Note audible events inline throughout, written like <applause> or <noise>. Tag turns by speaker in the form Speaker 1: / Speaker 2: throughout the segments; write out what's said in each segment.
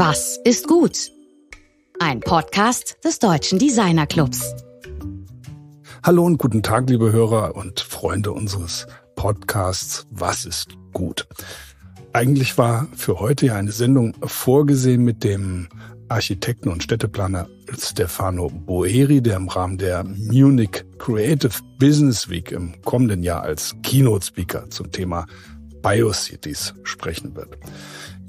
Speaker 1: Was ist gut? Ein Podcast des Deutschen Designer Clubs. Hallo und guten Tag, liebe Hörer und Freunde unseres Podcasts Was ist gut? Eigentlich war für heute ja eine Sendung vorgesehen mit dem Architekten und Städteplaner Stefano Boeri, der im Rahmen der Munich Creative Business Week im kommenden Jahr als Keynote Speaker zum Thema Biocities sprechen wird.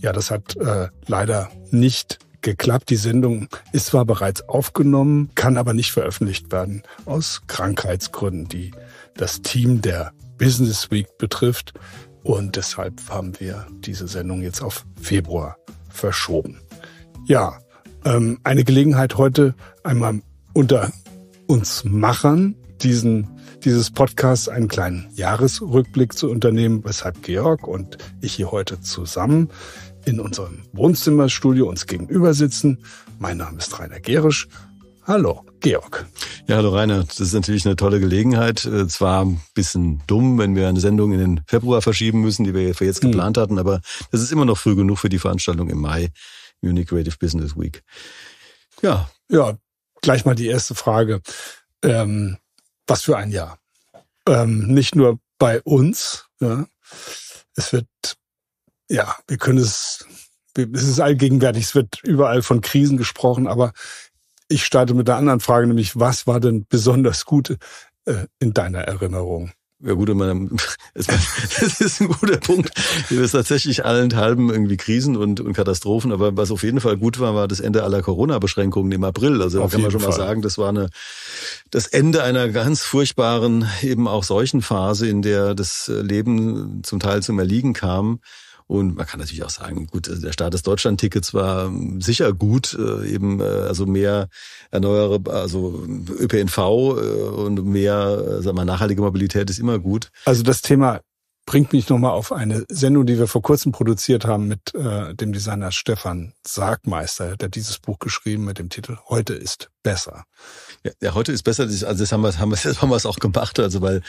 Speaker 1: Ja, das hat äh, leider nicht geklappt. Die Sendung ist zwar bereits aufgenommen, kann aber nicht veröffentlicht werden aus Krankheitsgründen, die das Team der Business Week betrifft. Und deshalb haben wir diese Sendung jetzt auf Februar verschoben. Ja, ähm, eine Gelegenheit heute einmal unter uns Machern diesen dieses Podcast einen kleinen Jahresrückblick zu unternehmen, weshalb Georg und ich hier heute zusammen in unserem Wohnzimmerstudio uns gegenüber sitzen. Mein Name ist
Speaker 2: Rainer Gerisch. Hallo, Georg. Ja, hallo Rainer. Das ist natürlich eine tolle Gelegenheit. Äh, zwar ein bisschen dumm, wenn wir eine Sendung in den Februar verschieben müssen, die wir für jetzt hm. geplant mhm. hatten, aber das ist immer noch früh genug für die Veranstaltung im Mai, Munich Creative Business Week.
Speaker 1: Ja. Ja, gleich mal die erste Frage. Ähm, was für ein Jahr. Ähm, nicht nur bei uns. Ja. Es wird ja, wir können es, es ist allgegenwärtig, es wird überall von Krisen gesprochen, aber ich starte mit der anderen Frage, nämlich was war denn besonders gut äh, in deiner Erinnerung?
Speaker 2: Ja gut, das <laughs> ist ein guter Punkt. Wir ist tatsächlich allenthalben irgendwie Krisen und, und Katastrophen, aber was auf jeden Fall gut war, war das Ende aller Corona-Beschränkungen im April. Also da kann man schon Fall. mal sagen, das war eine, das Ende einer ganz furchtbaren, eben auch solchen Phase, in der das Leben zum Teil zum Erliegen kam. Und man kann natürlich auch sagen, gut, also der Start des Deutschland-Tickets war sicher gut, äh, eben äh, also mehr erneuerbare, also ÖPNV äh, und mehr, sagen wir, nachhaltige Mobilität ist immer gut. Also das Thema bringt mich nochmal
Speaker 1: auf eine Sendung, die wir vor kurzem produziert haben mit dem Designer Stefan Sargmeister. Der dieses Buch geschrieben mit dem Titel Heute ist
Speaker 2: besser. Ja, ja, heute ist besser, also das haben wir, haben wir, <laughs> das haben wir es auch gemacht, also weil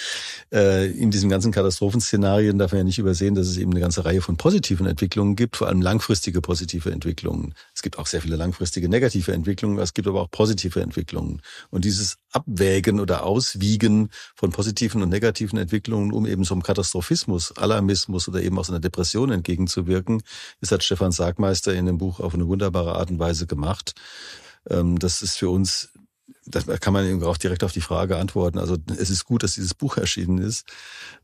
Speaker 2: äh, in diesen ganzen Katastrophenszenarien darf man ja nicht übersehen, dass es eben eine ganze Reihe von positiven Entwicklungen gibt, vor allem langfristige positive Entwicklungen. Es gibt auch sehr viele langfristige negative Entwicklungen, es gibt aber auch positive Entwicklungen. Und dieses Abwägen oder Auswiegen von positiven und negativen Entwicklungen, um eben so einem Katastrophismus, Alarmismus oder eben aus einer Depression entgegenzuwirken, das hat Stefan Sagmeister in dem Buch auf eine wunderbare Art und Weise gemacht. Ähm, das ist für uns, da kann man eben auch direkt auf die Frage antworten. Also es ist gut, dass dieses Buch erschienen ist,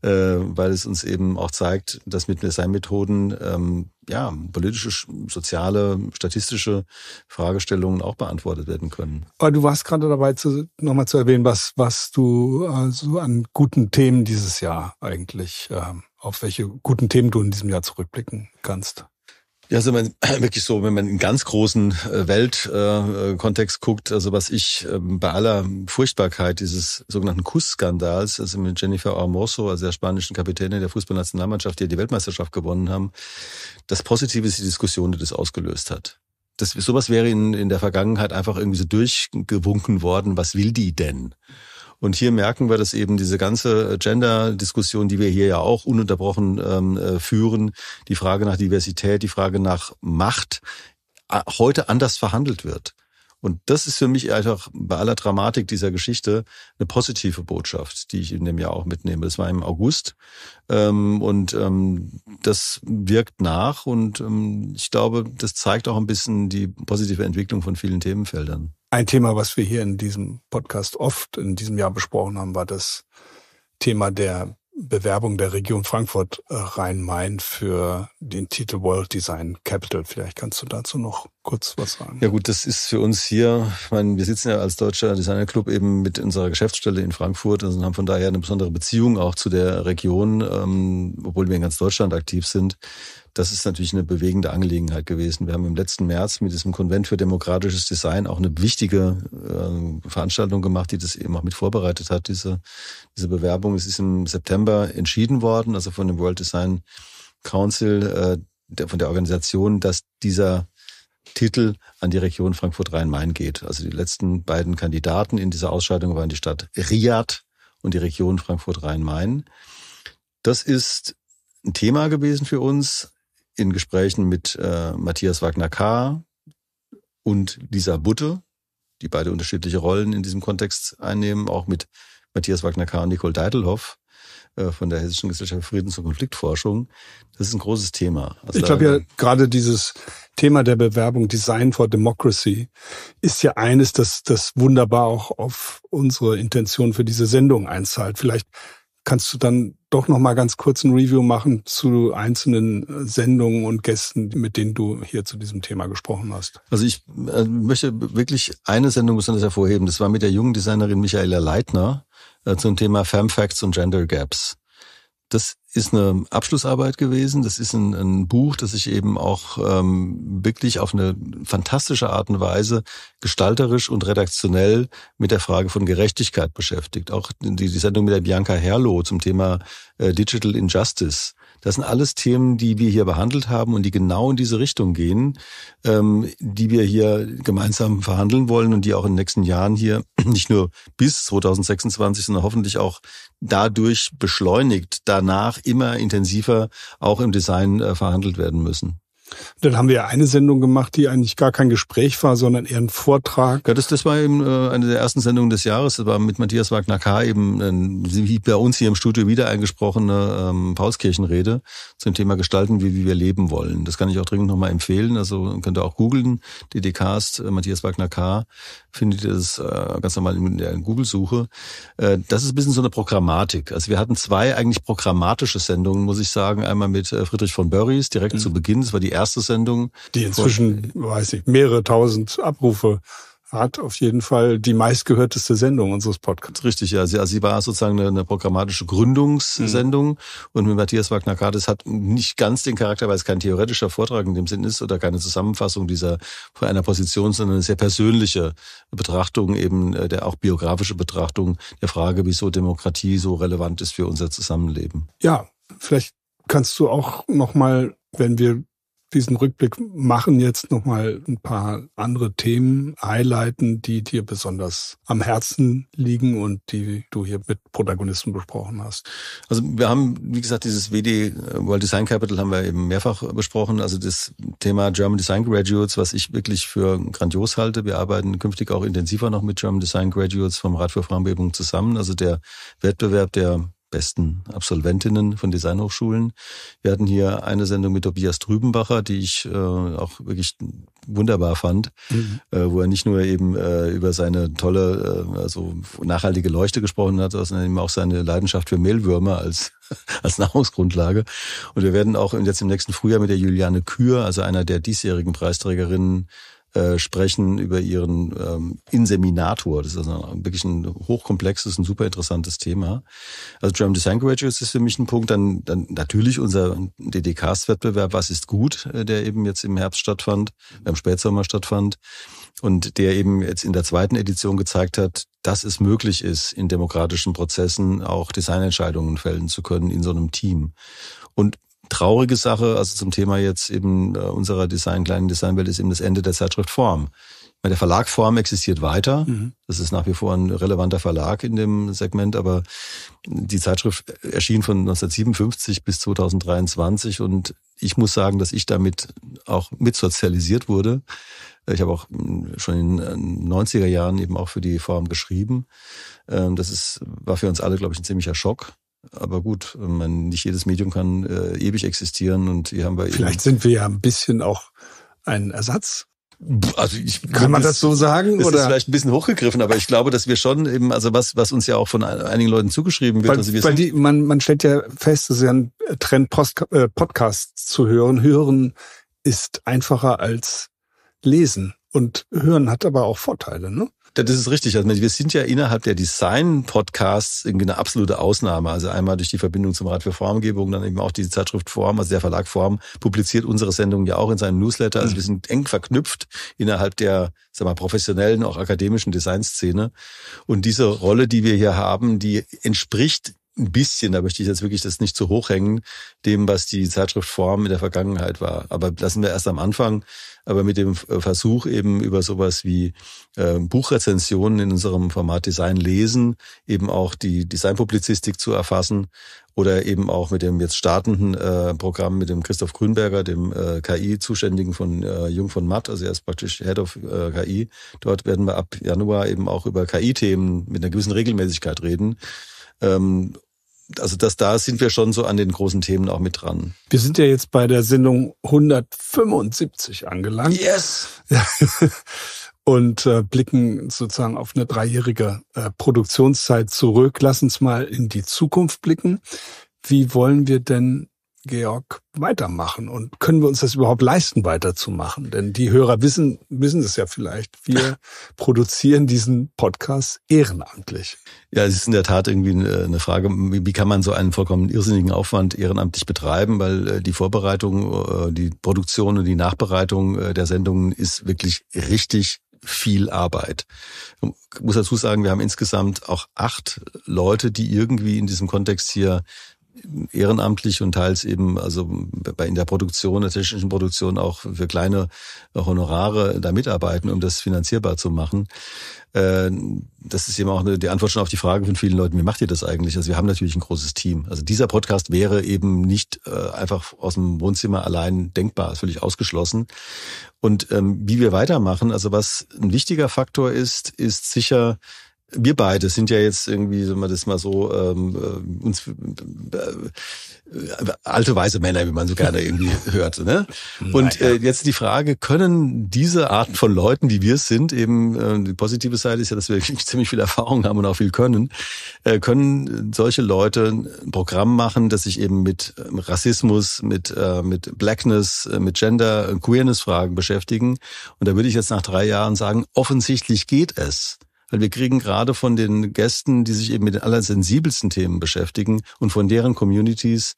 Speaker 2: äh, weil es uns eben auch zeigt, dass mit Design-Methoden ähm, ja, politische, soziale, statistische Fragestellungen auch beantwortet werden können.
Speaker 1: Aber du warst gerade dabei, nochmal zu erwähnen, was, was du also an guten Themen dieses
Speaker 2: Jahr eigentlich, ähm, auf welche
Speaker 1: guten Themen du in diesem Jahr zurückblicken kannst.
Speaker 2: Ja, also man, <clears throat> wirklich so, wenn man in ganz großen äh, Weltkontext äh, äh, guckt, also was ich ähm, bei aller Furchtbarkeit dieses sogenannten Kussskandals, also mit Jennifer Armoso, also der spanischen Kapitänin der Fußballnationalmannschaft, die die Weltmeisterschaft gewonnen haben, das Positive ist die Diskussion, die das ausgelöst hat. Das, sowas wäre in, in der Vergangenheit einfach irgendwie so durchgewunken worden, was will die denn? Und hier merken wir, dass eben diese ganze äh, Gender-Diskussion, die wir hier ja auch ununterbrochen ähm, äh, führen, die Frage nach Diversität, die Frage nach Macht, äh, heute anders verhandelt wird. Und das ist für mich einfach bei aller Dramatik dieser Geschichte eine positive Botschaft, die ich in dem Jahr auch mitnehme. Das war im August ähm, und ähm, das wirkt nach und ähm, ich glaube, das zeigt auch ein bisschen die positive Entwicklung von vielen Themenfeldern. Ein Thema, was wir hier in diesem Podcast oft in diesem
Speaker 1: Jahr besprochen haben, war das Thema der Bewerbung der Region Frankfurt äh, Rhein-Main für den Titel World Design Capital. Vielleicht kannst du dazu noch kurz
Speaker 2: was sagen. Ja gut, das ist für uns hier, ich meine, wir sitzen ja als Deutscher Designer Club eben mit unserer Geschäftsstelle in Frankfurt und haben von daher eine besondere Beziehung auch zu der Region, ähm, obwohl wir in ganz Deutschland aktiv sind das ist natürlich eine bewegende Angelegenheit gewesen. Wir haben im letzten März mit diesem Konvent für demokratisches Design auch eine wichtige äh, Veranstaltung gemacht, die das eben auch mit vorbereitet hat, diese, diese Bewerbung. Es ist im September entschieden worden, also von dem World Design Council, äh, der, von der Organisation, dass dieser Titel an die Region Frankfurt-Rhein-Main geht. Also die letzten beiden Kandidaten in dieser Ausscheidung waren die Stadt Riyadh und die Region Frankfurt-Rhein-Main. Das ist ein Thema gewesen für uns in Gesprächen mit äh, Matthias Wagner K. und Lisa Butte, die beide unterschiedliche Rollen in diesem Kontext einnehmen, auch mit Matthias Wagner K. und Nicole Deidelhoff äh, von der Hessischen Gesellschaft für Friedens- und Konfliktforschung. Das ist ein großes Thema. Also ich glaube ja,
Speaker 1: gerade dieses Thema der Bewerbung Design for Democracy ist ja eines, das, das wunderbar auch auf unsere Intention für diese Sendung einzahlt. Vielleicht kannst du dann doch noch mal ganz kurz ein Review machen
Speaker 2: zu einzelnen
Speaker 1: äh, Sendungen und Gästen, mit denen du hier zu diesem Thema gesprochen hast.
Speaker 2: Also ich äh, möchte wirklich eine Sendung besonders hervorheben. Das war mit der jungen Designerin Michaela Leitner äh, zum Thema Fem Facts und Gender Gaps. Das ist eine Abschlussarbeit gewesen. Das ist ein, ein Buch, das ich eben auch ähm, wirklich auf eine fantastische Art und Weise gestalterisch und redaktionell mit der Frage von Gerechtigkeit beschäftigt. Auch die, die Sendung mit der Bianca Herlo zum Thema äh, Digital Injustice das sind alles Themen, die wir hier behandelt haben und die genau in diese Richtung gehen, ähm, die wir hier gemeinsam verhandeln wollen und die auch in den nächsten Jahren hier <clears throat> nicht nur bis 2026, sondern hoffentlich auch dadurch beschleunigt, danach immer intensiver auch im Design äh, verhandelt werden müssen.
Speaker 1: Dann haben wir ja eine Sendung gemacht, die eigentlich gar kein Gespräch war, sondern eher ein Vortrag.
Speaker 2: Ja, das, das war eben äh, eine der ersten Sendungen des Jahres. Das war mit Matthias Wagner K. eben ein, äh, wie bei uns hier im Studio wieder eingesprochene ähm, Paulskirchenrede zum Thema Gestalten, wie, wie wir leben wollen. Das kann ich auch dringend nochmal empfehlen. Also könnt ihr auch googeln, DDCast, äh, Matthias Wagner K. Findet ihr das äh, ganz normal in der Google-Suche. Äh, das ist ein bisschen so eine Programmatik. Also wir hatten zwei eigentlich programmatische Sendungen, muss ich sagen. Einmal mit äh, Friedrich von Börries direkt mhm. zu Beginn. Das war die erste erste Sendung.
Speaker 1: Die inzwischen, weiß
Speaker 2: ich, mehrere tausend Abrufe hat auf jeden Fall die meistgehörteste Sendung unseres Podcasts. Richtig, ja. Sie, also sie war sozusagen eine, eine programmatische Gründungssendung mhm. und mit Matthias Wagner-Kartes hat nicht ganz den Charakter, weil es kein theoretischer Vortrag in dem Sinn ist oder keine Zusammenfassung dieser von einer Position, sondern eine sehr persönliche Betrachtung, eben äh, der auch biografische Betrachtung der Frage, wieso Demokratie so relevant ist für unser Zusammenleben.
Speaker 1: Ja, vielleicht kannst du auch nochmal, wenn wir diesen Rückblick machen, jetzt nochmal ein paar andere Themen highlighten, die dir besonders am Herzen liegen und die du hier mit Protagonisten besprochen
Speaker 2: hast? Also wir haben, wie gesagt, dieses WD äh, World Design Capital haben wir eben mehrfach besprochen. Also das Thema German Design Graduates, was ich wirklich für grandios halte. Wir arbeiten künftig auch intensiver noch mit German Design Graduates vom Rat für Frauenbewegung zusammen. Also der Wettbewerb, der besten Absolventinnen von Designhochschulen. Wir hatten hier eine Sendung mit Tobias Trübenbacher, die ich äh, auch wirklich wunderbar fand, mhm. äh, wo er nicht nur eben äh, über seine tolle, äh, also nachhaltige Leuchte gesprochen hat, sondern eben auch seine Leidenschaft für Mehlwürmer als <laughs> als Nahrungsgrundlage. Und wir werden auch jetzt im nächsten Frühjahr mit der Juliane Kür, also einer der diesjährigen Preisträgerinnen, äh, sprechen über ihren ähm, Inseminator. Das ist also wirklich ein hochkomplexes und super interessantes Thema. Also German Design Graduates ist für mich ein Punkt. Dann, dann natürlich unser DDKs-Wettbewerb Was ist gut, äh, der eben jetzt im Herbst stattfand, im Spätsommer stattfand und der eben jetzt in der zweiten Edition gezeigt hat, dass es möglich ist, in demokratischen Prozessen auch Designentscheidungen fällen zu können in so einem Team. Und traurige Sache, also zum Thema jetzt eben äh, unserer Design, kleinen Designwelt, ist eben das Ende der Zeitschrift Form. Der Verlag Form existiert weiter. Mhm. Das ist nach wie vor ein relevanter Verlag in dem Segment, aber die Zeitschrift erschien von 1957 bis 2023 und ich muss sagen, dass ich damit auch mitsozialisiert wurde. Äh, ich habe auch hm, schon in den äh, 90er Jahren eben auch für die Form geschrieben. Ähm, das ist, war für uns alle, glaube ich, ein ziemlicher Schock aber gut, man, nicht jedes Medium kann äh, ewig existieren und hier haben wir Vielleicht sind wir ja ein bisschen auch ein Ersatz also ich, kann man das, so sagen? Das oder? ist vielleicht ein bisschen hochgegriffen, aber ich glaube, dass wir schon eben, also was, was uns ja auch von einigen Leuten zugeschrieben wird. Weil, also wir weil die,
Speaker 1: man, man stellt ja fest, es ist ja ein Trend, Post, äh, Podcasts zu hören. Hören ist einfacher als lesen. Und hören hat aber auch Vorteile, ne?
Speaker 2: Das ist richtig. Also wir sind ja innerhalb der Design-Podcasts eine absolute Ausnahme. Also einmal durch die Verbindung zum Rat für Formgebung, dann eben auch die Zeitschrift Form, also der Verlag Form, publiziert unsere Sendung ja auch in seinem Newsletter. Also wir sind eng verknüpft innerhalb der, sag mal, professionellen, auch akademischen Designszene. Und diese Rolle, die wir hier haben, die entspricht ein bisschen, da möchte ich jetzt wirklich das nicht zu hoch hängen, dem, was die Zeitschrift Form in der Vergangenheit war. Aber lassen wir erst am Anfang, aber mit dem Versuch eben über sowas wie äh, Buchrezensionen in unserem Format Design lesen, eben auch die Designpublizistik zu erfassen oder eben auch mit dem jetzt startenden äh, Programm mit dem Christoph Grünberger, dem äh, KI-Zuständigen von äh, Jung von Matt, also er ist praktisch Head of äh, KI. Dort werden wir ab Januar eben auch über KI-Themen mit einer gewissen Regelmäßigkeit reden. Ähm, also das da sind wir schon so an den großen Themen auch mit dran.
Speaker 1: Wir sind ja jetzt bei der Sendung 175 angelangt. Yes! <laughs> Und äh, blicken sozusagen auf eine dreijährige äh, Produktionszeit zurück. Lass uns mal in die Zukunft blicken. Wie wollen wir denn Georg, weitermachen? Und können wir uns das überhaupt leisten, weiterzumachen? Denn die Hörer wissen, wissen
Speaker 2: es ja vielleicht. Wir <laughs> produzieren diesen Podcast ehrenamtlich. Ja, es ist in der Tat irgendwie äh, eine Frage, wie kann man so einen vollkommen irrsinnigen Aufwand ehrenamtlich betreiben? Weil äh, die Vorbereitung, äh, die Produktion und die Nachbereitung der Sendungen ist wirklich richtig viel Arbeit. Ich muss dazu sagen, wir haben insgesamt auch acht Leute, die irgendwie in diesem Kontext hier ehrenamtlich und teils eben also bei in der Produktion, der technischen Produktion auch für kleine Honorare da mitarbeiten, um das finanzierbar zu machen. Äh, das ist eben auch die Antwort schon auf die Frage von vielen Leuten, wie macht ihr das eigentlich? Also wir haben natürlich ein großes Team. Also dieser Podcast wäre eben nicht äh, einfach aus dem Wohnzimmer allein denkbar, ist völlig ausgeschlossen. Und ähm, wie wir weitermachen, also was ein wichtiger Faktor ist, ist sicher, wir beide sind ja jetzt irgendwie, wenn man das mal so, ähm, äh, uns äh, alte weiße Männer, wie man so gerne irgendwie <laughs> hört. Ne? Und äh, jetzt die Frage, können diese Arten von Leuten, die wir sind, eben, äh, die positive Seite ist ja, dass wir ziemlich viel Erfahrung haben und auch viel können, äh, können solche Leute ein Programm machen, das sich eben mit ähm, Rassismus, mit, äh, mit Blackness, äh, mit Gender, äh, Queerness-Fragen beschäftigen. Und da würde ich jetzt nach drei Jahren sagen, offensichtlich geht es. Weil wir kriegen gerade von den Gästen, die sich eben mit den allersensibelsten Themen beschäftigen und von deren Communities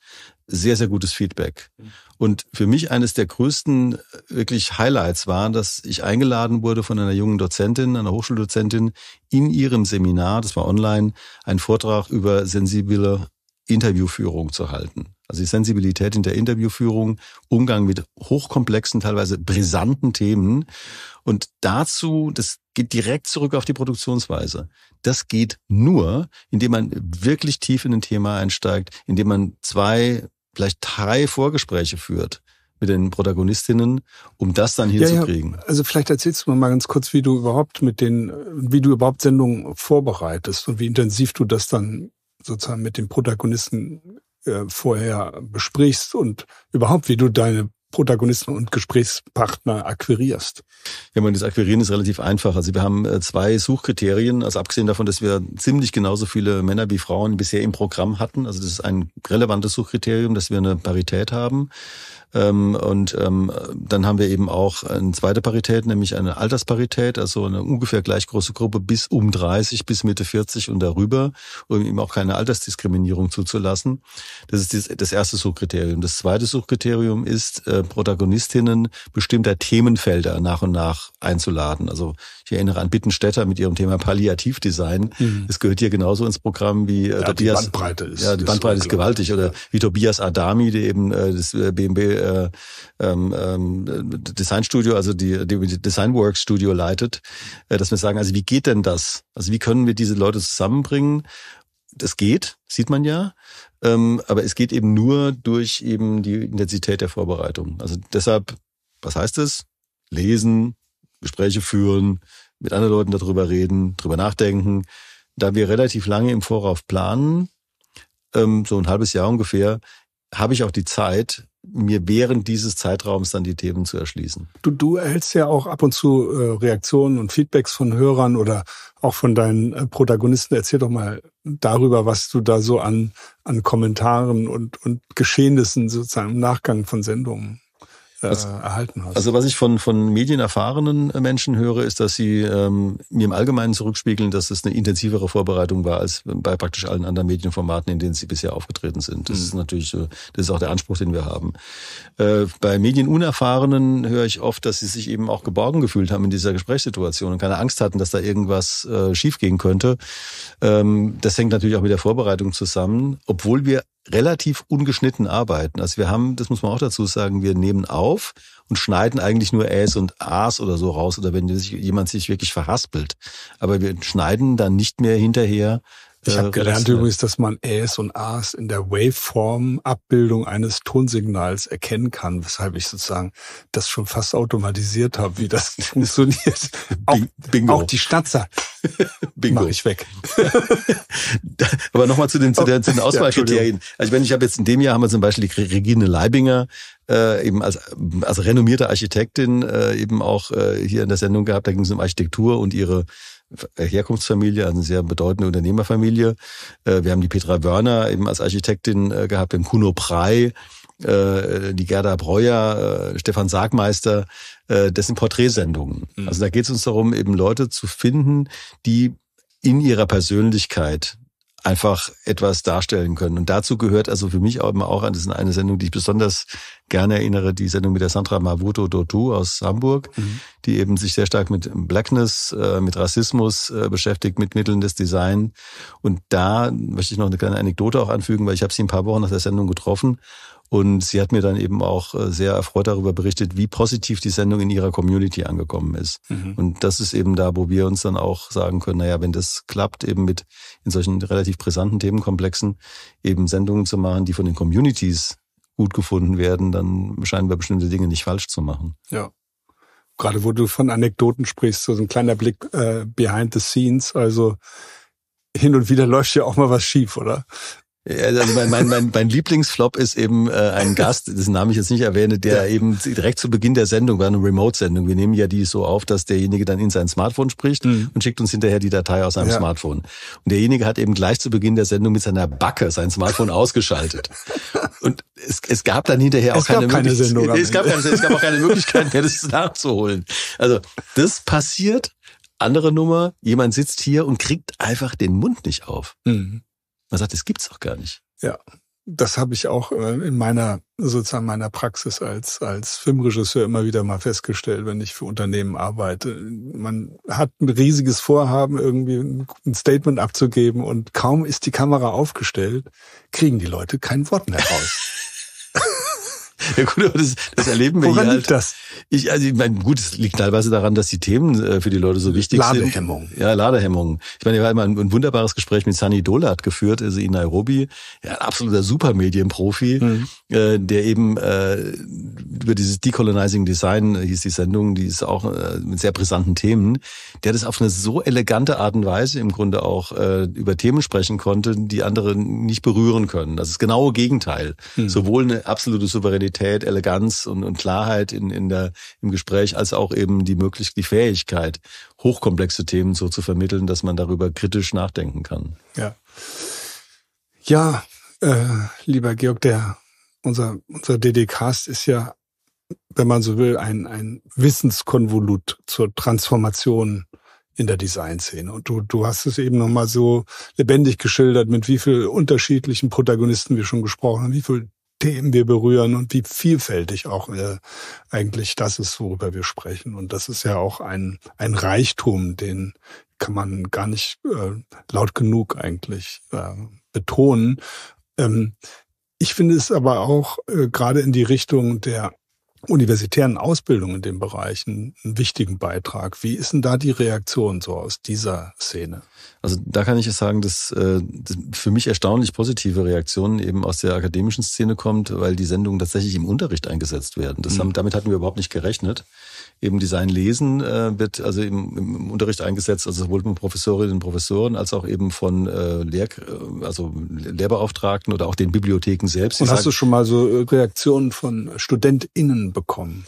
Speaker 2: sehr, sehr gutes Feedback. Mhm. Und für mich eines der größten äh, wirklich Highlights war, dass ich eingeladen wurde von einer jungen Dozentin, einer Hochschuldozentin, in ihrem Seminar, das war online, einen Vortrag über sensible Interviewführung zu halten. Also die Sensibilität in der Interviewführung, Umgang mit hochkomplexen, teilweise brisanten Themen. Und dazu, das geht direkt zurück auf die Produktionsweise. Das geht nur, indem man wirklich tief in ein Thema einsteigt, indem man zwei, vielleicht drei Vorgespräche führt mit den Protagonistinnen, um das dann hinzukriegen. Ja,
Speaker 1: ja. Also vielleicht erzählst du mir mal ganz kurz, wie du überhaupt mit den, wie du überhaupt Sendungen vorbereitest und wie intensiv du das dann sozusagen mit dem Protagonisten äh, vorher besprichst und überhaupt, wie du deine Protagonisten und Gesprächspartner akquirierst?
Speaker 2: Ja, man, das Akquirieren ist relativ einfach. Also wir haben äh, zwei Suchkriterien, also abgesehen davon, dass wir ziemlich genauso viele Männer wie Frauen bisher im Programm hatten. Also das ist ein relevantes Suchkriterium, dass wir eine Parität haben. Ähm, und ähm, dann haben wir eben auch eine zweite Parität, nämlich eine Altersparität, also eine ungefähr gleich große Gruppe bis um 30, bis Mitte 40 und darüber, um eben auch keine Altersdiskriminierung zuzulassen. Das ist das erste Suchkriterium. Das zweite Suchkriterium ist, äh, äh, Protagonistinnen bestimmter Themenfelder nach und nach einzuladen. Also ich erinnere an Bittenstädter mit ihrem Thema Palliativdesign. Mhm. gehört hier genauso ins Programm wie äh, ja, Tobias. Die Bandbreite ist, ja, die Bandbreite ist gewaltig. Oder ja. wie Tobias Adami, der eben äh, das BMW äh, äh ähm, ähm, äh, Designstudio, also die, die Works Studio leitet, äh, dass wir sagen, also wie geht denn das? Also wie können wir diese Leute zusammenbringen? Das geht, sieht man ja. Ähm, aber es geht eben nur durch eben die Intensität der Vorbereitung. Also deshalb, was heißt es? Lesen, Gespräche führen, mit anderen Leuten darüber reden, darüber nachdenken. Da wir relativ lange im Vorauf planen, ähm, so ein halbes Jahr ungefähr, habe ich auch die Zeit, mir während dieses Zeitraums dann die Themen zu erschließen.
Speaker 1: Du, du erhältst ja auch ab und zu äh, Reaktionen und Feedbacks von Hörern oder auch von deinen äh, Protagonisten. Erzähl doch mal darüber, was du da so an, an Kommentaren und, und Geschehnissen sozusagen im Nachgang von Sendungen
Speaker 2: äh, was, erhalten hast. Also was ich von, von medienerfahrenen Menschen höre, ist, dass sie ähm, mir im Allgemeinen zurückspiegeln, dass es eine intensivere Vorbereitung war als bei praktisch allen anderen Medienformaten, in denen sie bisher aufgetreten sind. Das mhm. ist natürlich, das ist auch der Anspruch, den wir haben. Äh, bei Medienunerfahrenen höre ich oft, dass sie sich eben auch geborgen gefühlt haben in dieser Gesprächssituation und keine Angst hatten, dass da irgendwas äh, schiefgehen könnte. Ähm, das hängt natürlich auch mit der Vorbereitung zusammen, obwohl wir relativ ungeschnitten arbeiten. Also wir haben, das muss man auch dazu sagen, wir nehmen auf und schneiden eigentlich nur Äs und As oder so raus oder wenn sich, jemand sich wirklich verhaspelt. Aber wir schneiden dann nicht mehr hinterher ich äh, habe gelernt das, äh, übrigens,
Speaker 1: dass man Äs und As in der Waveform-Abbildung eines Tonsignals erkennen kann, weshalb ich sozusagen das schon fast automatisiert habe, wie das <laughs> funktioniert.
Speaker 2: auch, Bingo. auch die Schnatzer <laughs> Bingo. Mach ich weg. Aber nochmal zu, den, zu, den, zu den <laughs> Auswahlkriterien. Ja, also ich meine, ich habe jetzt in dem Jahr haben wir zum Beispiel die Regine Leibinger äh, eben als, als renommierte Architektin äh, eben auch äh, hier in der Sendung gehabt. Da ging es um Architektur und ihre äh, Herkunftsfamilie, also eine sehr bedeutende Unternehmerfamilie. Äh, wir haben die Petra Wörner eben als Architektin äh, gehabt, den Kuno Prey, die Gerda Breuer, Stefan Sargmeister, dessen sind Porträtsendungen. Mhm. Also da geht es uns darum, eben Leute zu finden, die in ihrer Persönlichkeit einfach etwas darstellen können. Und dazu gehört also für mich auch immer auch an, das ist eine Sendung, die ich besonders gerne erinnere, die Sendung mit der Sandra Mavuto Dotu aus Hamburg, mhm. die eben sich sehr stark mit Blackness, äh, mit Rassismus äh, beschäftigt, mit Mitteln des Design. Und da möchte ich noch eine kleine Anekdote auch anfügen, weil ich habe sie ein paar Wochen nach der Sendung getroffen und sie hat mir dann eben auch äh, sehr erfreut darüber berichtet, wie positiv die Sendung in ihrer Community angekommen ist. Mhm. Und das ist eben da, wo wir uns dann auch sagen können, naja, wenn das klappt, eben mit in solchen relativ brisanten Themenkomplexen eben Sendungen zu machen, die von den Communities gut gefunden werden, dann scheinen wir bestimmte Dinge nicht falsch zu machen. Ja. Gerade wo du von Anekdoten
Speaker 1: sprichst, so ein kleiner Blick äh, behind the scenes, also hin und wieder läuft ja
Speaker 2: auch mal was schief, oder? Äh, also mein, mein, mein, mein Lieblingsflop ist eben äh, ein Gast, dessen Namen ich jetzt nicht erwähne, der ja. eben direkt zu Beginn der Sendung, war eine Remote-Sendung, wir nehmen ja die so auf, dass derjenige dann in sein Smartphone spricht mhm. und schickt uns hinterher die Datei aus seinem ja. Smartphone. Und derjenige hat eben gleich zu Beginn der Sendung mit seiner Backe sein Smartphone ausgeschaltet. <laughs> Und es, es gab dann hinterher auch keine, keine Es, gab auch keine Möglichkeit mehr, das nachzuholen. Also das passiert. Andere Nummer, jemand sitzt hier und kriegt einfach den Mund nicht auf. Mhm. Man sagt, das gibt's doch gar nicht. Ja, das habe ich auch äh, in meiner sozusagen
Speaker 1: meiner Praxis als als Filmregisseur immer wieder mal festgestellt, wenn ich für Unternehmen arbeite. Man hat ein riesiges Vorhaben, irgendwie ein Statement abzugeben und kaum ist die Kamera aufgestellt, kriegen die Leute kein Wort
Speaker 2: mehr raus. <laughs> <laughs> Ja gut, aber das, das erleben wir Woran hier halt. liegt das? Ich, also ich meine, gut, es liegt teilweise daran, dass die Themen äh, für die Leute so wichtig Ladehemmung. sind. Ladehemmung. Ja, Ladehemmung. Ich meine, ich habe mal ein, ein, wunderbares Gespräch mit Sunny Dolat geführt, also in Nairobi. Ja, ein absoluter Supermedienprofi, mhm. äh, der eben äh, über dieses Decolonizing Design äh, hieß die Sendung, die ist auch äh, mit sehr brisanten Themen, der das auf eine so elegante Art und Weise im Grunde auch äh, über Themen sprechen konnte, die andere nicht berühren können. Das ist genau Gegenteil. Mhm. Sowohl eine absolute Souveränität Qualität, Eleganz und, und Klarheit in, in der, im Gespräch, als auch eben die Möglichkeit, die Fähigkeit, hochkomplexe Themen so zu vermitteln, dass man darüber kritisch nachdenken kann. Ja.
Speaker 1: Ja, äh, lieber Georg, der, unser, unser DD-Cast ist ja, wenn man so will, ein, ein Wissenskonvolut zur Transformation in der Designszene. Und du, du hast es eben nochmal so lebendig geschildert, mit wie vielen unterschiedlichen Protagonisten wir schon gesprochen haben, wie viele Themen wir berühren und wie vielfältig auch äh, eigentlich das ist, worüber wir sprechen. Und das ist ja auch ein, ein Reichtum, den kann man gar nicht äh, laut genug eigentlich äh, betonen. Ähm, ich finde es aber auch äh, gerade in die Richtung der universitären Ausbildung in den Bereichen einen wichtigen Beitrag. Wie ist denn da die Reaktion so aus dieser Szene?
Speaker 2: Also da kann ich ja sagen, dass, äh, dass für mich erstaunlich positive Reaktionen eben aus der akademischen Szene kommt, weil die Sendungen tatsächlich im Unterricht eingesetzt werden. Das mhm. haben, damit hatten wir überhaupt nicht gerechnet eben Design lesen äh, wird also im, im, Unterricht eingesetzt, also sowohl von Professorinnen und Professoren als auch eben von äh, Lehr äh, also Lehrbeauftragten oder auch den Bibliotheken selbst. Und hast sagen, du
Speaker 1: schon mal so äh, Reaktionen von StudentInnen
Speaker 2: bekommen?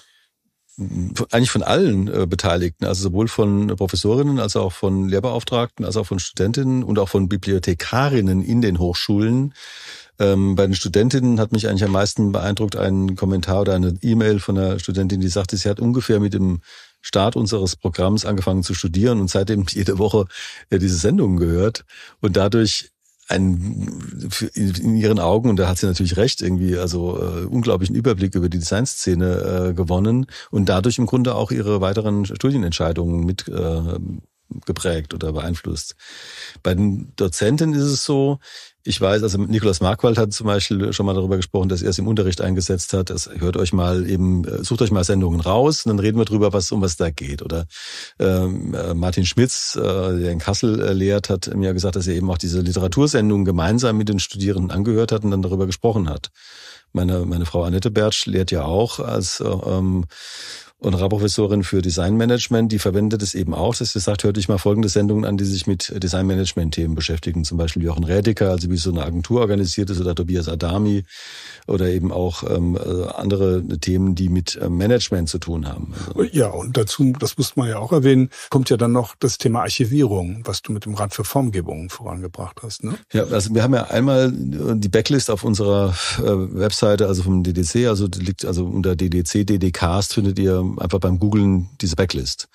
Speaker 2: eigentlich von allen äh, Beteiligten, also sowohl von Professorinnen als auch von Lehrbeauftragten, als auch von Studentinnen und auch von Bibliothekarinnen in den Hochschulen, ähm, bei den Studentinnen hat mich eigentlich am meisten beeindruckt ein Kommentar oder eine E-Mail von einer Studentin, die sagte, sie hat ungefähr mit dem Start unseres Programms angefangen zu studieren und seitdem <laughs> jede Woche äh, diese Sendungen gehört und dadurch ein, in ihren Augen, und da hat sie natürlich recht, irgendwie, also äh, unglaublichen Überblick über die Designszene äh, gewonnen und dadurch im Grunde auch ihre weiteren Studienentscheidungen mit äh, geprägt oder beeinflusst. Bei den Dozenten ist es so, ich weiß, also Nikolaus Markwald hat zum Beispiel schon mal darüber gesprochen, dass er es im Unterricht eingesetzt hat. Das hört euch mal eben, äh, sucht euch mal Sendungen raus und dann reden wir drüber, was um was da geht. Oder ähm, äh, Martin Schmitz, äh, der in Kassel äh, lehrt, hat mir gesagt, dass er eben auch diese Literatursendungen gemeinsam mit den Studierenden angehört hat und dann darüber gesprochen hat. Meine, meine Frau Annette Bertsch lehrt ja auch als äh, ähm, Professorin für Designmanagement, die verwendet es eben auch, dass sie sagt, hört euch mal folgende Sendungen an, die sich mit Designmanagement-Themen beschäftigen. Zum Beispiel Jochen Rädeker, also wie so eine Agentur organisiert ist, oder Tobias Adami oder eben auch ähm, äh, andere Themen, die mit äh, Management zu tun haben.
Speaker 1: Also ja, und dazu, das muss man ja auch erwähnen, kommt ja dann noch das Thema Archivierung, was du mit dem Rat für Formgebungen vorangebracht hast. Ne?
Speaker 2: Ja, also wir haben ja einmal die Backlist auf unserer äh, Webseite, also vom DDC, also liegt also unter DDC, DDCast findet ihr einfach beim Googlen diese Backlist.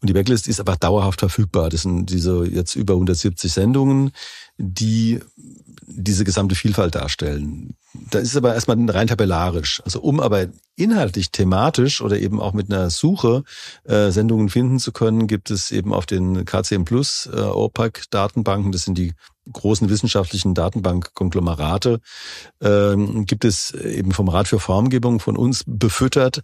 Speaker 2: Und die Backlist ist einfach dauerhaft verfügbar. Das sind diese jetzt über 170 Sendungen, die diese gesamte Vielfalt darstellen. Da ist es aber erstmal rein tabellarisch. Also um aber inhaltlich, thematisch oder eben auch mit einer Suche äh, Sendungen finden zu können, gibt es eben auf den KCM Plus äh, OPAC Datenbanken, das sind die großen wissenschaftlichen Datenbankkonglomerate, ähm, gibt es eben vom Rat für Formgebung von uns befüttert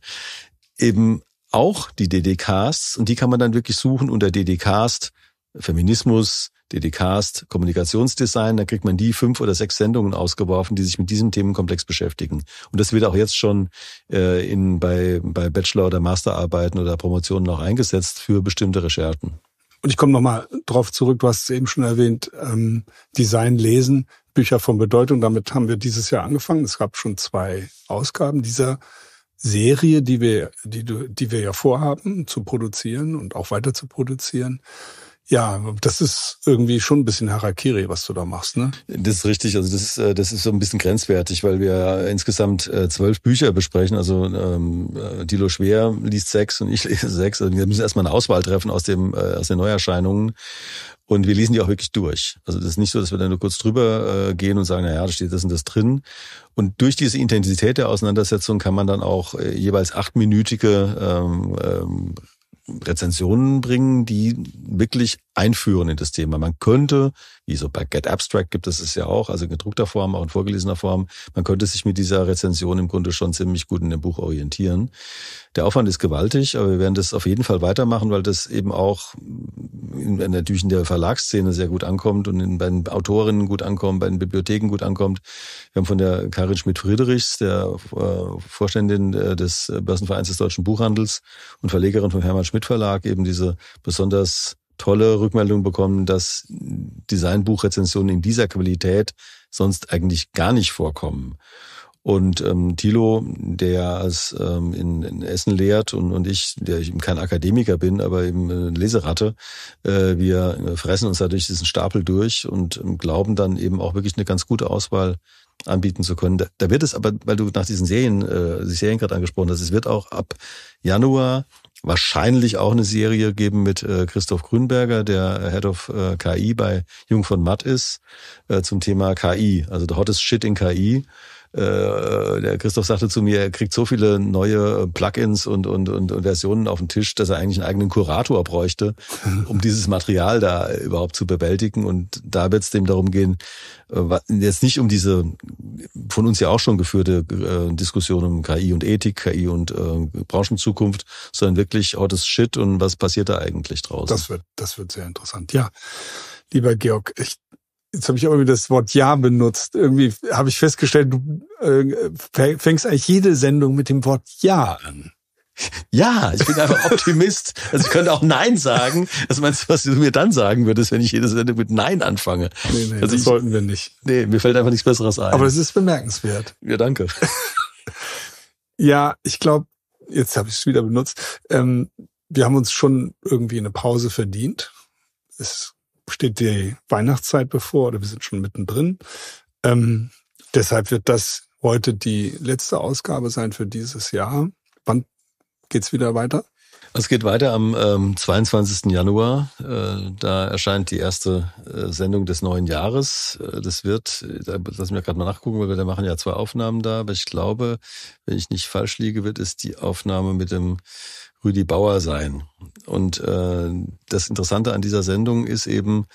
Speaker 2: eben auch die DDCasts und die kann man dann wirklich suchen unter DDCast Feminismus, DDCast Kommunikationsdesign. Da kriegt man die fünf oder sechs Sendungen ausgeworfen, die sich mit diesem Themenkomplex beschäftigen. Und das wird auch jetzt schon äh, in, bei, bei Bachelor- oder Masterarbeiten oder Promotionen auch eingesetzt für bestimmte Recherchen.
Speaker 1: Und ich komme nochmal drauf zurück, du hast es eben schon erwähnt, ähm, Design lesen, Bücher von Bedeutung. Damit haben wir dieses Jahr angefangen. Es gab schon zwei Ausgaben dieser Serie, die wir, die, die wir ja vorhaben zu produzieren und auch weiter zu produzieren, ja, das ist irgendwie schon ein bisschen Harakiri, was du da machst, ne?
Speaker 2: Das ist richtig. Also das ist, äh, das ist so ein bisschen grenzwertig, weil wir insgesamt äh, zwölf Bücher besprechen. Also ähm, äh, Dilo Schwer liest sechs und ich <laughs> lese sechs. Also wir müssen erstmal eine Auswahl treffen aus, dem, äh, aus den Neuerscheinungen. Und wir lesen die auch wirklich durch. Also das ist nicht so, dass wir dann nur kurz drüber äh, gehen und sagen, na ja, da steht das und das drin. Und durch diese Intensität der Auseinandersetzung kann man dann auch jeweils achtminütige ähm, ähm, Rezensionen bringen, die wirklich einführen in das Thema. Man könnte, wie so bei Get Abstract gibt es es ja auch, also in gedruckter Form, auch in vorgelesener Form, man könnte sich mit dieser Rezension im Grunde schon ziemlich gut in dem Buch orientieren. Der Aufwand ist gewaltig, aber wir werden das auf jeden Fall weitermachen, weil das eben auch in, natürlich in der Verlagsszene sehr gut ankommt und in, bei den Autorinnen gut ankommt, bei den Bibliotheken gut ankommt. Wir haben von der Karin Schmidt-Friedrichs, der äh, Vorständin äh, des Börsenvereins des deutschen Buchhandels und Verlegerin vom Hermann Schmidt Verlag, eben diese besonders tolle Rückmeldung bekommen, dass Designbuchrezensionen in dieser Qualität sonst eigentlich gar nicht vorkommen. Und ähm, Thilo, der es ähm, in, in Essen lehrt und, und ich, der ich eben kein Akademiker bin, aber eben eine Leseratte, äh, wir äh, fressen uns dadurch diesen Stapel durch und ähm, glauben dann eben auch wirklich eine ganz gute Auswahl anbieten zu können. Da, da wird es aber, weil du nach diesen Serien, äh, die Serien gerade angesprochen hast, es wird auch ab Januar wahrscheinlich auch eine Serie geben mit äh, Christoph Grünberger, der Head of äh, KI bei Jung von Matt ist, äh, zum Thema KI, also the hottest shit in KI. Äh, der Christoph sagte zu mir, er kriegt so viele neue äh, Plugins und, und, und, und Versionen auf den Tisch, dass er eigentlich einen eigenen Kurator bräuchte, um <laughs> dieses Material da überhaupt zu bewältigen. Und da wird es dem darum gehen, äh, jetzt nicht um diese von uns ja auch schon geführte Diskussion um KI und Ethik, KI und äh, Branchenzukunft, sondern wirklich, oh, das Shit und was passiert da eigentlich draus? Das wird,
Speaker 1: das wird sehr interessant.
Speaker 2: Ja, lieber Georg, ich jetzt habe ich irgendwie das
Speaker 1: Wort Ja benutzt. Irgendwie habe ich festgestellt, du äh, fängst eigentlich jede Sendung mit dem Wort Ja an.
Speaker 2: Ja, ich bin einfach Optimist. Also ich könnte auch Nein sagen. Also meinst du, was du mir dann sagen würdest, wenn ich jede Sendung mit Nein anfange? Nee, nee, also das ich, sollten wir nicht. Nee, mir fällt einfach nichts Besseres ein. Aber es ist
Speaker 1: bemerkenswert. Ja, danke. ja, ich glaube, jetzt habe ich es wieder benutzt. Ähm, wir haben uns schon irgendwie eine Pause verdient. Es steht die Weihnachtszeit bevor oder wir sind schon mittendrin. Ähm, deshalb wird das heute die letzte Ausgabe sein für
Speaker 2: dieses Jahr. Wann geht es wieder weiter? Es geht weiter am ähm, 22. Januar. Äh, da erscheint die erste äh, Sendung des neuen Jahres. Äh, das wird, da lassen wir gerade mal nachgucken, weil wir da machen ja zwei Aufnahmen da, aber ich glaube, wenn ich nicht falsch liege, wird es die Aufnahme mit dem Rüdi Bauer sein. Und äh, das Interessante an dieser Sendung ist eben,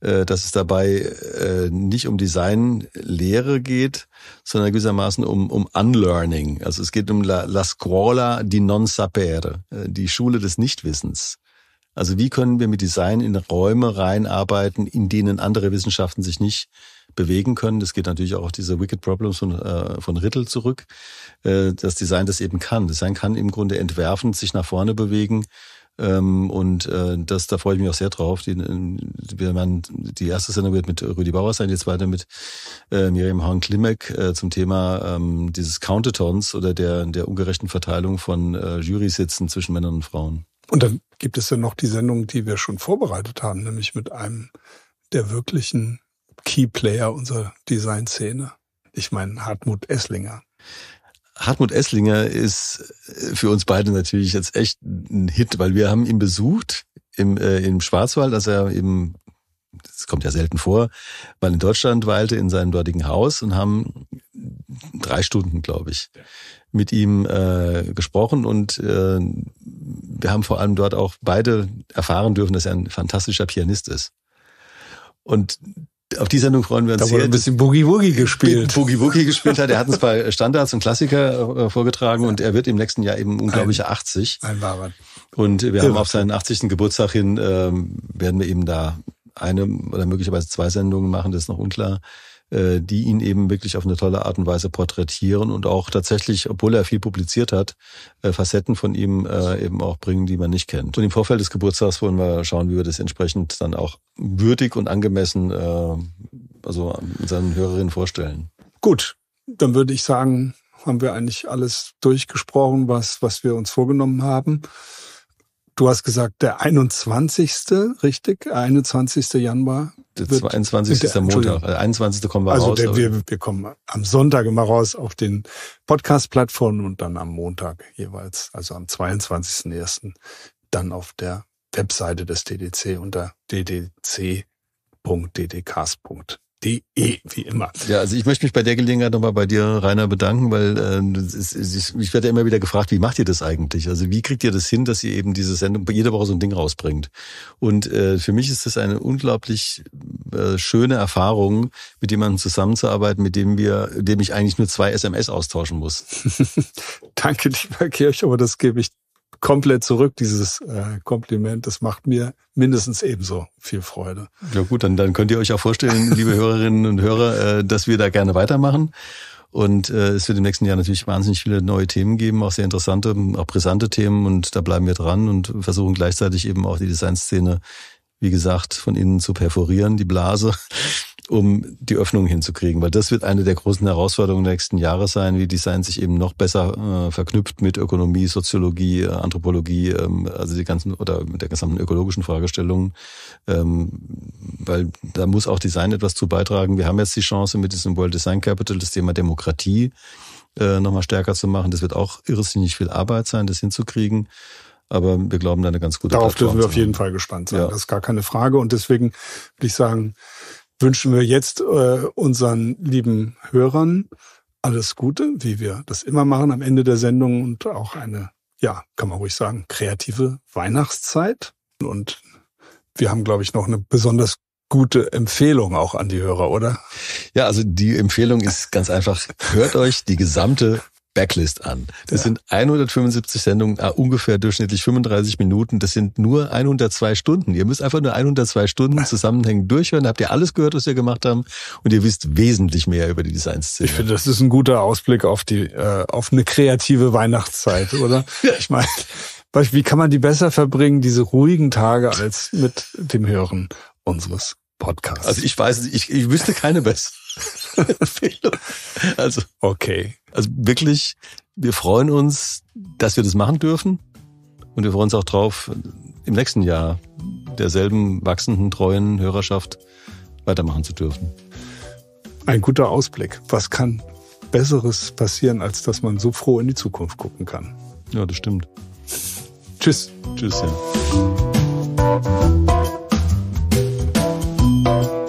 Speaker 2: äh, dass es dabei äh, nicht um Designlehre geht, sondern gewissermaßen um, um Unlearning. Also es geht um la, la scuola di non sapere, äh, die Schule des Nichtwissens. Also wie können wir mit Design in Räume reinarbeiten, in denen andere Wissenschaften sich nicht bewegen können. Das geht natürlich auch auf diese Wicked Problems von, äh, von Rittel zurück, äh, dass Design das eben kann. Design kann im Grunde entwerfen, sich nach vorne bewegen. Ähm, und äh, das, da freue ich mich auch sehr drauf. Die, äh, die, man, die erste Sendung wird mit Rüdi Bauer sein, die zweite mit äh, Miriam Horn-Klimek äh, zum Thema ähm, dieses Countetons oder der, der ungerechten Verteilung von äh, Jury-Sitzen zwischen Männern und Frauen.
Speaker 1: Und dann gibt es ja noch die Sendung, die wir schon vorbereitet haben, nämlich mit einem der wirklichen
Speaker 2: Key Player
Speaker 1: unserer Designszene. Ich meine Hartmut Esslinger.
Speaker 2: Hartmut Esslinger ist äh, für uns beide natürlich jetzt echt ein Hit, weil wir haben ihn besucht im, äh, im Schwarzwald, als er eben, das kommt ja selten vor, mal in Deutschland weilte, in seinem dortigen Haus und haben drei Stunden, glaube ich, mit ihm äh, gesprochen und äh, wir haben vor allem dort auch beide erfahren dürfen, dass er ein fantastischer Pianist ist. Und auf die Sendung freuen wir uns da sehr. Da wurde ein bisschen Boogie-Woogie gespielt. Boogie-Woogie gespielt hat. Er hat uns bei Standards und Klassiker äh, vorgetragen und er wird im nächsten Jahr eben unglaubliche 80. Ein Wahnsinn. Und wir haben auf seinen 80. Geburtstag hin, ähm, werden wir eben da eine oder möglicherweise zwei Sendungen machen, das ist noch unklar äh, die ihn eben wirklich auf eine tolle Art und Weise porträtieren und auch tatsächlich, obwohl er viel publiziert hat, äh, Facetten von ihm äh, eben auch bringen, die man nicht kennt. Und im Vorfeld des Geburtstags wollen wir schauen, wie wir das entsprechend dann auch würdig und angemessen äh, also seinen Hörerinnen vorstellen. Gut, dann würde ich sagen, haben wir eigentlich alles
Speaker 1: durchgesprochen, was, was wir uns vorgenommen haben. Du hast gesagt, der 21. richtig? 21. Januar.
Speaker 2: Der 22. Wird, der, Montag. Der also 21. kommen wir also raus. Also wir,
Speaker 1: wir kommen am Sonntag immer raus auf den Podcast-Plattformen und dann am Montag jeweils, also am 22.01. dann auf der Webseite des DDC unter ddc.ddcast.de. De, wie immer.
Speaker 2: Ja, also ich möchte mich bei der Gelegenheit nochmal bei dir, Rainer, bedanken, weil äh, ist, ist, ich werde ja immer wieder gefragt, wie macht ihr das eigentlich? Also wie kriegt ihr das hin, dass ihr eben diese Sendung jede Woche so ein Ding rausbringt? Und äh, für mich ist das eine unglaublich äh, schöne Erfahrung, mit jemandem zusammenzuarbeiten, mit dem wir, dem ich eigentlich nur zwei SMS austauschen muss.
Speaker 1: Danke, lieber Kirch, aber das gebe ich komplett zurück, dieses äh, Kompliment. Das macht mir mindestens ebenso viel Freude.
Speaker 2: Ja gut, dann, dann könnt ihr euch auch vorstellen, <laughs> liebe Hörerinnen und Hörer, äh, dass wir da gerne weitermachen. Und äh, es wird im nächsten Jahr natürlich wahnsinnig viele neue Themen geben, auch sehr interessante, auch brisante Themen. Und da bleiben wir dran und versuchen gleichzeitig eben auch die Designszene wie gesagt, von innen zu perforieren, die Blase, um die Öffnung hinzukriegen. Weil das wird eine der großen Herausforderungen nächsten Jahres sein, wie Design sich eben noch besser äh, verknüpft mit Ökonomie, Soziologie, äh, Anthropologie, ähm, also die ganzen oder mit der gesamten ökologischen Fragestellung. Ähm, weil da muss auch Design etwas zu beitragen. Wir haben jetzt die Chance mit diesem World Design Capital, das Thema Demokratie äh, nochmal stärker zu machen. Das wird auch irrsinnig viel Arbeit sein, das hinzukriegen aber wir glauben da eine ganz gute Darauf Plattform dürfen wir auf jeden Fall gespannt sein. Ja. Das ist gar keine Frage. Und deswegen würde ich sagen, wünschen wir jetzt äh,
Speaker 1: unseren lieben Hörern alles Gute, wie wir das immer machen am Ende der Sendung und auch eine, ja, kann man ruhig sagen, kreative Weihnachtszeit. Und wir haben, glaube ich, noch eine besonders gute Empfehlung auch an die Hörer, oder?
Speaker 2: Ja, also die Empfehlung ist ganz einfach, hört euch die gesamte Backlist an. Das ja. sind 175 Sendungen, ah, ungefähr durchschnittlich 35 Minuten. Das sind nur 102 Stunden. Ihr müsst einfach nur 102 Stunden zusammenhängend durchhören. habt ihr alles gehört, was wir gemacht haben. Und ihr wisst wesentlich mehr über die Designszene. Ich finde, das ist ein guter Ausblick auf die, äh, auf eine kreative
Speaker 1: Weihnachtszeit, oder? <laughs> ich meine, wie kann man die besser verbringen, diese ruhigen Tage, als mit dem Hören unseres
Speaker 2: Podcasts? Also ich weiß, ich, ich wüsste keine bessere. <laughs> also, okay. Also wirklich, wir freuen uns, dass wir das machen dürfen. Und wir freuen uns auch drauf, im nächsten Jahr derselben wachsenden, treuen Hörerschaft weitermachen zu dürfen.
Speaker 1: Ein guter Ausblick. Was kann Besseres passieren, als dass man so froh in die Zukunft gucken kann? Ja, das stimmt. Tschüss. Tschüss, ja.